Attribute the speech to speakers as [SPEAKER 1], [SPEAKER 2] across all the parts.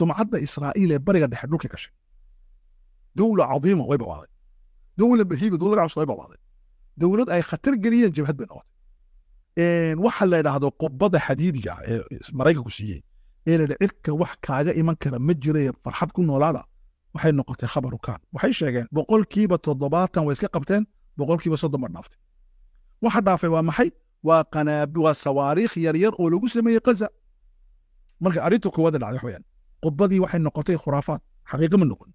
[SPEAKER 1] sumcadda israa'iil ee bariga dhexe dhulka gashay dowla cadiima way bawaaday dowla bahiiba dowlad cabs way bawaaday dowlad ay khatar geliyeen jabhad bay noqotay waxa la yidhaahdo qubadda xadiidiga ee maraykanku siiyey ee layidha cidka wax kaaga iman kara ma jiraye farxad ku noolaada waxay noqotay khabarukaan waxay sheegeen boqolkiiba toddobaatan way iska qabteen boqolkiiba soddon dhaaftay waxa dhaafay waa maxay waa qanaab waa sawaariikh yaryar oo lagu sameeyey kaza marka arrintu kuwada dhacday wax weeyaan khudbadii waxay noqotay khuraafaad xaqiiqa ma noqon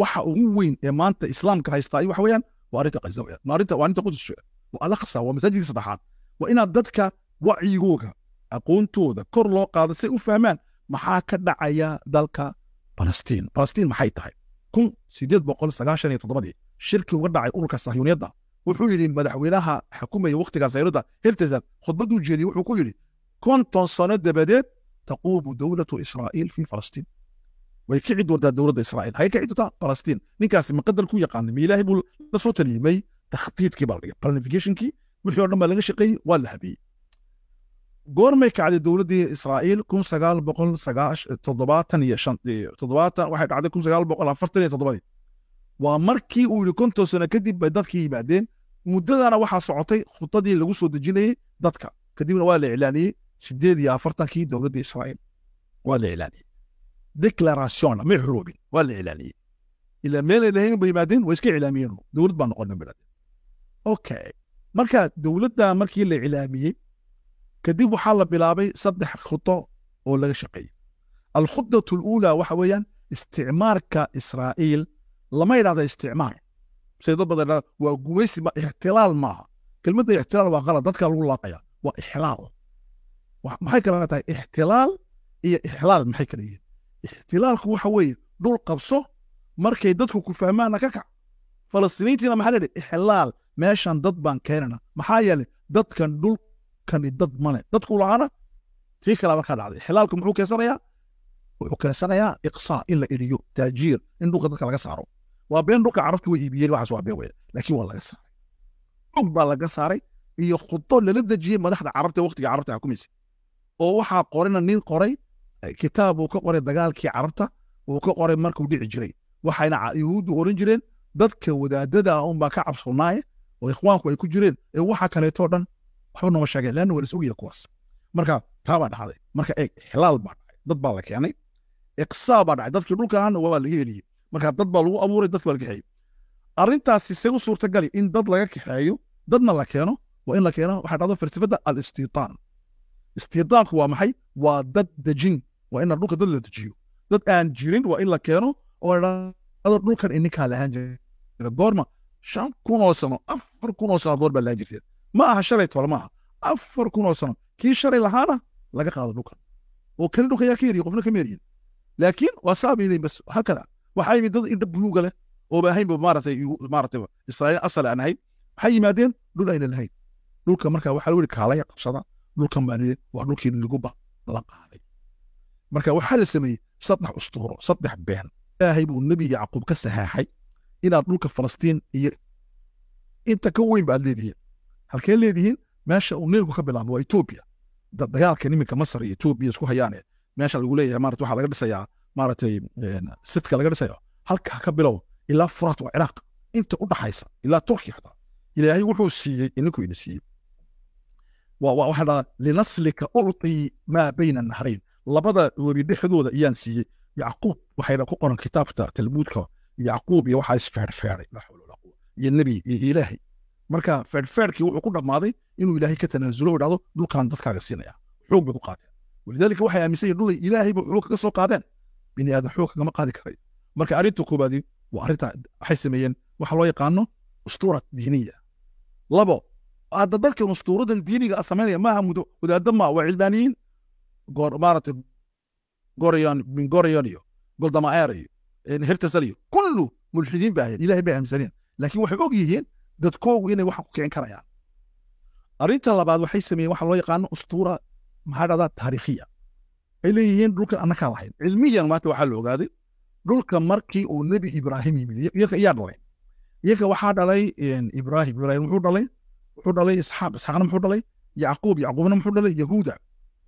[SPEAKER 1] waxa ugu weyn ee maanta islaamka haystaa waxa weeyaan waa arrinta qaysawiya waa arrinta qudusha waa alaqsa waa masaajidka saddexaad waa inaad dadka wacyigooga aqoontooda kor loo qaado si ay u fahmaan maxaa ka dhacaya dalka balastiin balastiin maxay tahay kun sideed boqol sagaashan iyo toddobadii shirkii uga dhacay ururka sahyuuniyadda wuxuu yidhi madaxweynaha xakumaya wakhtigaas ayradda hertesad khudbadduu jeediyey wuxuu ku yidhi konton sano dabadeed taquumu dowlatu israa'iil fii falastiin way ka cid wartaa dowladda israa'iil hay ka cidtaa falastiin ninkaasi ma qadar ku yaqaanay ma ilaahay buu la soo taliyimay taxqiiqkii baa la dhigay planificationkii wixii o dhan baa laga shaqeeyey waa la habeeyey goormay kacday dowladdii israa'iil kun sagaal boqol toddobaatan iyo shan toddobaatan waxay dhacday kun sagaal boqol afartan iyo toddobadii waa markii uu yidhi konton sano kadib bay dadkii yimaadeen muddadana waxaa lagu soo dejinayey dadka kadibna waa la iclaaniyey sideed iyo afartankii dowladda israa'iil waa la ilaaliyey declarationna may xoroobin waa la ilaaliyey ilaa meelay lahayn ba yimaadeen waa iska ilaamiyeen dowlad baa noqon ba okay marka dowladda markii la ilaamiyey kadib waxaa la bilaabay saddex khudo oo laga shaqeeyey alkhudatu aluulaa waxa weeyaan isticmaarka israa'iil lama idhahda isticmaar sida dad badan waa gumaysi ixtilaal maaha kelmadda ixtilaal waa qalad dadka lagu laaqaya waa ixlaal maxay kala tahay ixtilaal iyo ixlaal maxay kala yihiin ixtilaalku waxa weeye dhul qabso markay dadku ku fahmaana ka kac falastiiniintiina maxaa leedhay ixlaal meeshan dad baan keenana maxaa yeelay dadkan dhulkani dad male dadku lahaana tii kalaa markaa dhacday ixlaalku muxuu keensanayaa wuxuu keensanayaa iqsaa in la eriyo taajiir in dhulka dadka laga saaro waa been dhulka carabtu way iibiyeen waxaas waa been weyda laakiin waa laga saaray dhug baa laga saaray iyo khudo lala dejiyey madaxda carabta waqtiga carabta xukumaysa oo waxaa qorana nin qoray eh, kitaab uu ka qoray dagaalkii carabta uu ka qoray markuu dhici jiray waxayna yuhuuddu oran jireen dadka wadaadada ah unbaa ka cabsoonaaye oo ikhwaanku ay ku jireen ee waxa kaleetoo dhan waxba nooma sheegeen leanna waa lasogaya kuwaas marka taa dhacday marka eeg xilaal baa dhacay dad baa la keenay iqsaa baa dhacay dadkii dhulka ahaana waa laga heliyey marka dad baa lagu abuuray dad baa la kaxeeyey arrintaasi see u suurtagali in dad laga kaxeeyo dadna la keeno waa in la keeno waxaa dhacdo falsafada al istiitaan istidaaqu waa maxay waa dad dejin waa inaan dhulka dad la dejiyo dad aan jirin waa in la keeno oo dhulkan ininkaa lahaan jira goorma shan kun oo sano afar kun oo sano goor baa lahaan jirteen ma aha shalay tole ma aha afar kun oo sano kii shalay lahaana laga qaado dhulkan oo kani dhulka yaa ka yeriya qofna kama yeriyin laakiin waa saabayleyn bas hakada waxaa yimid dad indha buluuga leh ooba ahaynba maaratay maaratay israa'iil asal aan ahayn waxay yimaadeen dhul aynan ahayn dhulka marka waxaa la wuri kaalaya qabsadaan dhulkan baan waa dhulkii lagu balan qaaday marka waxaa la sameeyey saddex ustuuro saddex been ilaahay buu nebi yacquub ka saxaaxay inaad dhulka falastiin iyo inta ka weyn ba leedihiin halkee leedihiin meesha uu neelku ka bilaabo waa etoobiya dagaalka niminka masar iyo etoobiya isku hayaane meesha lagu leeyahay marat waxaa laga dhisayaa maaratay sidka laga dhisayo halkaa ka bilow ilaa furaat waa ciraaq inta u dhaxaysa ilaa turkiya xataa ilaahay wuxuu siiyey ininku ina siiyey waxaa linaslika ulqii maa bayna nahrayn labada webi dhexdooda ayaan siiyey yacquub waxay ku qoran kitaabta talmuudka yacquub iyo waxaa isfeerfeeray iyo nebi iyo ilaahay marka feerfeerkii wuxuu ku dhammaaday inuu ilaahay ka tanaasulo idhahdo dhulkaan dadkaaga siinaya xoog bay ku qaateen walidaalika waxay aaminsan yihin dhulay ilaahay bay xoog kaga qaadeen bini aadan xoog kagama qaadi karayo marka arrinta koobaadi waa arrinta waxay sameeyeen waxa loo yaqaano ustuura diiniya labo hadda dadkan ustuuradan diiniga samaynaya maaha wadaadda maa waa cilmaaniyiin maarata goryon min goryon iyo goldamaer iyo hertasal iyo kullu mulxidiin ba ilahay bay aaminsaneen laakiin waxay og yihiin dadkoogu inay waxaan ku kicin karayaan arrinta labaad waxay sameeyeen waxa loo yaqaano ustuura maxaa dhahdaa taariikhiya waxay leeyihiin dhulkan annakaan lahayn cilmiyan maanta waxaa la ogaaday dhulka markii uu nebi ibraahim yimid iyaga yaa dhalay iyaga waxaa dhalay ibraahim ibraahim wuxuu dhalay wuxuu dhalay isxaaq isxaaqna muxuu dhalay yacquub yacquubna muxuu dhalay yahuuda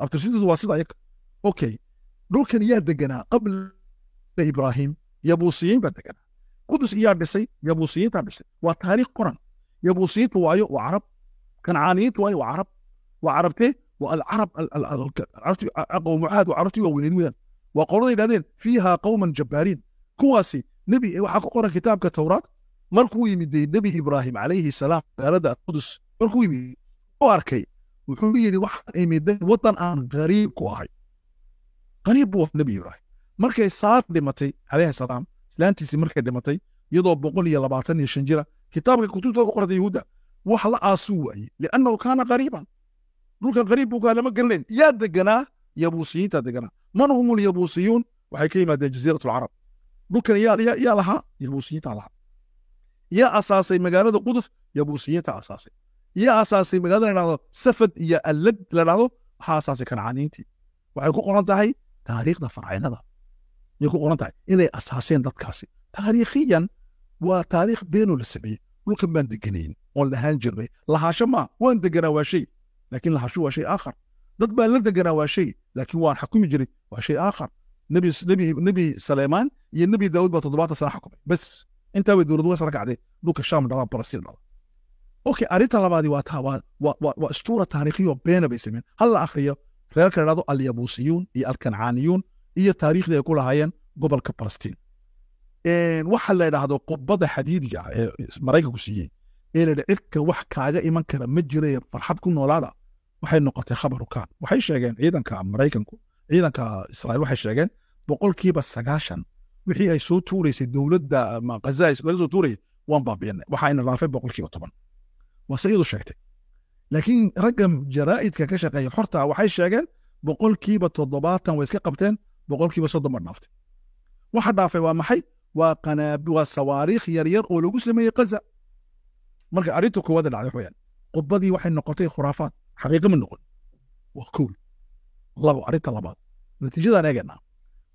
[SPEAKER 1] abtirshintoodu waa sida ayaga okay dhulkan yaa deganaa qabla ibraahim yabuusiyiin baa deganaa qudus iyaa dhisay yabuusiyiintaa dhisay waa taariikh qoran yabuusiyiinta waayo waa carab kancaaniyiinta waayo waa carab waa carabtee waa alcarab qowmu caad waa weyneyn weeyaan waa qolada yidhahdeen fiihaa qowman jabbaariin kuwaasi nebi waxaa ku qoran kitaabka towraat markuu yimid nebi ibraahim calayhi salaam magaalada alqudus markuu yimid u arkay wuxuu yidhi waxaan imid waddan aan qariib ku ahay qariib buu nebi ibraahim markay saar dhimatay calayhi salaam islaantiisii markay dhimatay iyadoo boqol iyo labaatan iyo shan jira kitaabka kutubta ku qorta yahuudda wax la aasuu waaye liannahu kaana qariiban dhulkan qariib buu kaa lama garanayn yaa deganaa yabuusiyiinta deganaa man hum lyabuusiyuun waxay ka yimaadeen jasiirat alcarab dhulkan yaa lahaa yabuusiyiintaa lahaa yaa asaasay magaalada qudus yabuusiyiin ka asaasay yaa asaasay magaalada ladhahdo safad iyo allad la dhahdo waxaa asaasay kancaaniintii waxay ku qoran tahay taariikhda farcaynada ayay ku qoran tahay inay asaaseen dadkaasi taariikhiyan waa taariikh beenoo la sameeyey dhulkan baan deganayn oon lahaan jirnay lahaasho maa waan deganaa waa shay laakiin lahaasho waa shay aakhar dad baan la deganaa waa shay laakiin waan xakumi jiray waa shay aakhar nebi suleymaan iyo nebi daawud baa toddobaatan sana xakumay bas intaabay dowlad wasa kacday dhulka sham dhacdo balastiin dhacdo okay arrinta labaadi waa taa waa waa waa istuura taariikhiyo beena bay sameen hal la akhriyo reerka dhahdo alyabuusiyuun iyo alkancaaniyuun iyo taariikhdii ay ku lahaayeen gobolka balastiin waxa la idhaahdo qubadda xadiidiga ah ee maraykanku siiyey ee la cirka wax kaaga iman kara ma jirae farxad ku noolaada waxay noqotay khabarukaan waxay sheegeen ciidanka maraykanku ciidanka israa'iil waxay sheegeen boqolkiiba sagaashan wixii ay soo tuuraysay dowladda ama khazais laga soo tuuraya waan baabiinay waxayna dhaafay boqolkiiba toban waase iyadu sheegtay laakiin ragga jaraa'idka ka shaqeeya xorta waxay sheegeen boqolkiiba toddobaatan way iska qabteen boqolkiiba soddon ba dhaaftay waxa dhaafay waa maxay waa qanaab waa sawaariikh yaryar oo lagu sameeyey kaza marka arrinta koowaad dhacday waxweyaan khudbadii waxay noqotay khuraafaad xaqiiqa ma noqon waa kool labo arrinta labaad natiijadan eeganaa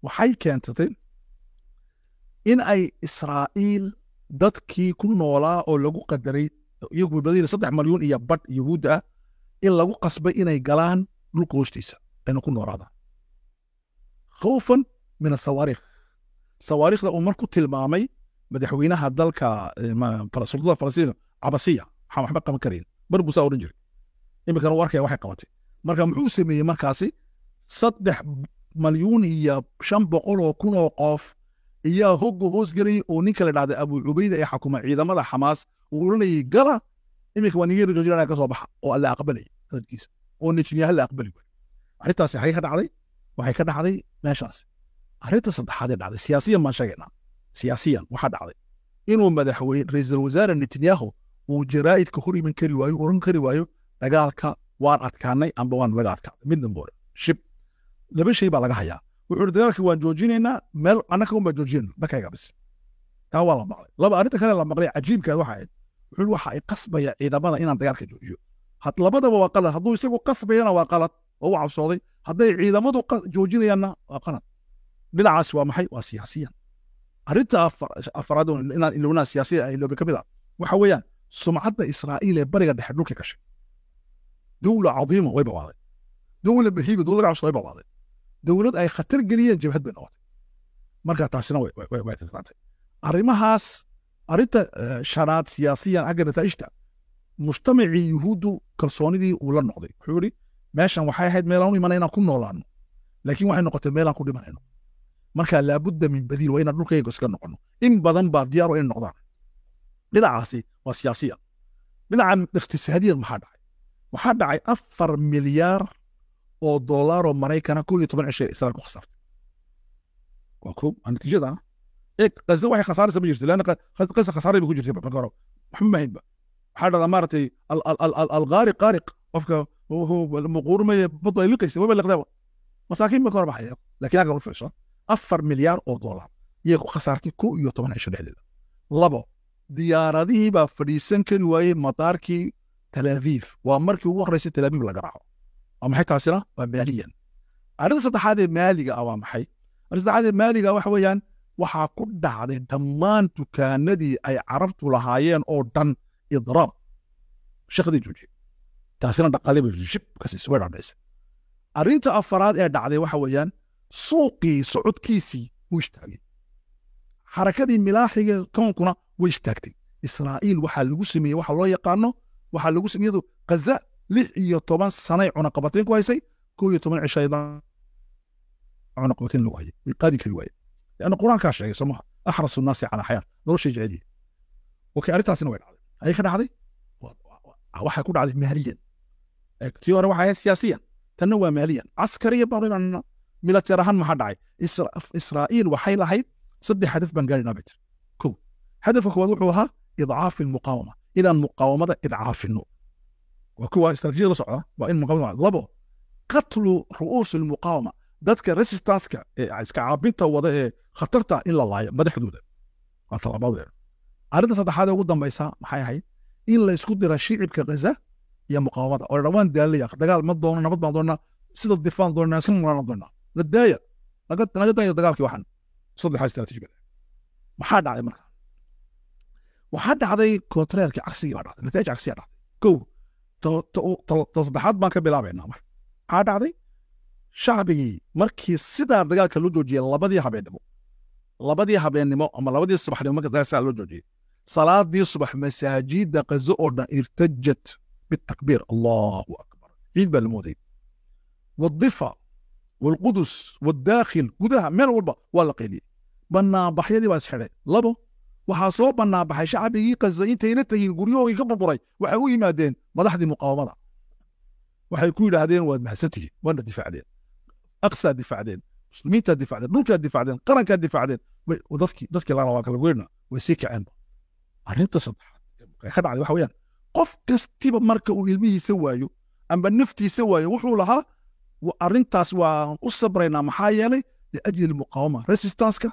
[SPEAKER 1] waxay keensatay in ay israa'iil dadkii ku noolaa oo lagu qadaray iyagu badayna saddex malyuun iyo badh yahuud ah in lagu qasbay inay galaan dhulka hoostiisa ayna ku noolaadaan khawfan min asawaarikh sawaarikhda uu mar tilmaamay madaxweynaha dalka eh, sultada falastiin cabasiya waxaan waxba qaban karayn mar buusaa odhan jiray iminkana u arkaya waxay qabatay marka muxuu sameeyey markaasi saddex malyuun iyo shan boqol oo kun oo qof ayaa hogga hoos gelayay oo ninka la dhahda abu cubayda ee xakuma ciidamada xamaas uu oranayay gala iminka waa nigeria jojilana ka soo baxa oo alla aqbalay hadalkiisa oo netanyahu la aqbali waayo arrintaasi waxay ka dhacday waxay ka dhacday meeshaas arrinta saddexaad dhacday siyaasiyan baan sheegaynaa siyaasiyan waxaa dhacday inuu madaxweyne ra-iisul wasaare netanyahu uu jaraa'idka hor iman kari waayo oran kari waayo dagaalka waan adkaanay amba waan laga adkaaday midnamboore shib laba shay baa laga hayaa wuxuui dagaalkii waan joojinaynaa meel annaka un baan joojinayna dharkayga taa waa la maqlay laba arrinta kale la maqlay cajiibkeed waxa ahayd wuxuui waxa ay qasbaya ciidamada inaan dagaalka joojiyo labadaba waa qalad hadduu isagu qasbayana waa qalad oo u cabsooday hadday ciidamadu joojinayaanna waa qalad dhinacaas waa maxay waa siyaasiyan arrinta afaraad inaan ilownaha siyaasiya iloobi ka mid ah waxa weeyaan sumcadda israa'iil ee bariga dhexe dhulka gashay dawla cadiima way bawaaday dawla mahiiba dawlada cabsi way bawaaday dowlad ay khatar geliyeen jabhad bay noqotay marka taasina way tagtaantay arrimahaas arrinta eh, shanaad siyaasiyan xagga nataa'ijta mujtamacii yuhuuddu kalsoonidii uu la noqday wuxuu yidhi meeshan waxay ahayd meelaan u imana inaan ku noolaanno laakiin waxay noqotay meelaan ku dhimanayno marka laabudda min badiil waa inaan dhulkayga iska noqonno in badan baa diyaaru inay noqdaan dhinacaasi waa siyaasiyan dhinacan ikhtisaadiyan maxaa dhacay waxaa dhacay afar milyaar oo dolaaroo maraykana ko iyo toban cishay israel ku khasartay waa ko natiijada ah. ee waxay khasaaraysa ma jirto lanna kasa khasaaray ba ku jirtay marka hore waxba mahaydba waxaa dhahdaa maaragtay alqaariq qaariq qofka muquurmaya badu ay liqaysay waba liqdaba masaakiin ba ka horbaxaya lakin agga u afar milyaar oo dolar iyay ku khasaartay ko iyo toban cisho dhexdeeda labo diyaaradihii baa fadhiisan kari waayey madaarkii talaviif waa markii ugu horeysay talaviif la garaaco waa maxay taasina waa maaliyan arrinta saddexaadee ee maaliga ah waa maxay arrinta saddexaad ee maaliga waxa weeyaan waxaa ku dhacday dhammaan dukaanadii ay carabtu lahaayeen oo dhan idraab shaqadii joojiyey taasina dhaqaale shib kasiis way dhadhaysa arrinta afaraad ee dhacday waxa weeyaan suuqii socodkiisii wuu istaagay xarakadii milaaxiga koonkuna way istaagtay israa'iil waxaa lagu sameeyey waxa loo yaqaano waxaa lagu sameeyadu ghaza lix iyo toban sanay cunaqabateyn ku haysay ko iyo toban cishay cunaqabateyn lagu hayay qaadi kari waaye lanna qur-aankaa sheegay soomaha axrasu naasi calaa xayaat noloshay jecel yihin arrintaasina way dhacday ayay ka dhacday waxay ku dhacday maaliyan tii hore waxay ahayd siyaasiyan tanna waa maaliyan caskariyan baanu imanana milateer ahaan maxaa dhacay israa'iil waxay lahayd saddex hadaf baan gaadhinaa bay tir ko hadafka koowaad wuxuu ahaa idcaafi almuqaawama inaan muqaawamada idcaafino waa kuwa la socda waa in muqaawamada labo qatlu ru'uus almuqaawama dadka resistance ee iska caabinta wada ee khatarta in la laayo madaxdooda waa talaabadeed arrinta saddexaad ee ugu dambaysa maxay ahayd in la dira shicibka ghaza iyo muqaawamada oo dhawaan daalaya dagaal ma doono nabad baan doonaa sida difaan doonaa iska noolaan doonaa la daaya naga daaya dagaalkii waxan saddexaa istraatiijigada maxaa dhacday marka waxaa dhacday kontreerkii cagsigii baa dhacday natiija cagsiyaa dhacday kow tasaddexaad baan ka bilaabaynaa mar maxaa dhacday shacbigii markii sidaa dagaalka loo joojiyey labadii habeennimo labadii habeennimo ama labadii subaxnimo marka dagaalka sidaa loo joojiyey salaadii subax masaajida kazo oo dhan irtajat bitakbiir allahu akbar ciid baa la moodayay wadifa walqudus wadakhil gudaha meel walba waa la qayliyey banaanbaxyadii baa isxidhay labo waxaa soo banaanbaxay shacbigii kaza intayna tegin guryahoogii ka burburay waxay u yimaadeen madaxdii muqaawamada waxay ku yidhaahdeen waad mahadsantihiin waadna difaacdeen aksaa difaacdeen muslimiintaa difaacdeen dhulkaa difaacdeen qarankaa difaacdeen dadkii dadkii laana waa kala goynaa way sii kaceenba arrinta saddexaad ee ka dhacday waxa weeyaan qof kastiba marka uu ilmihiisa waayo amba naftiisa waayo wuxuu lahaa arrintaas waan u sabraynaa maxaa yeelay liajli muqaawama resistanska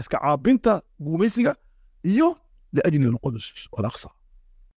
[SPEAKER 1] iska caabinta gumaysiga iyo liajli alqudus alaqsa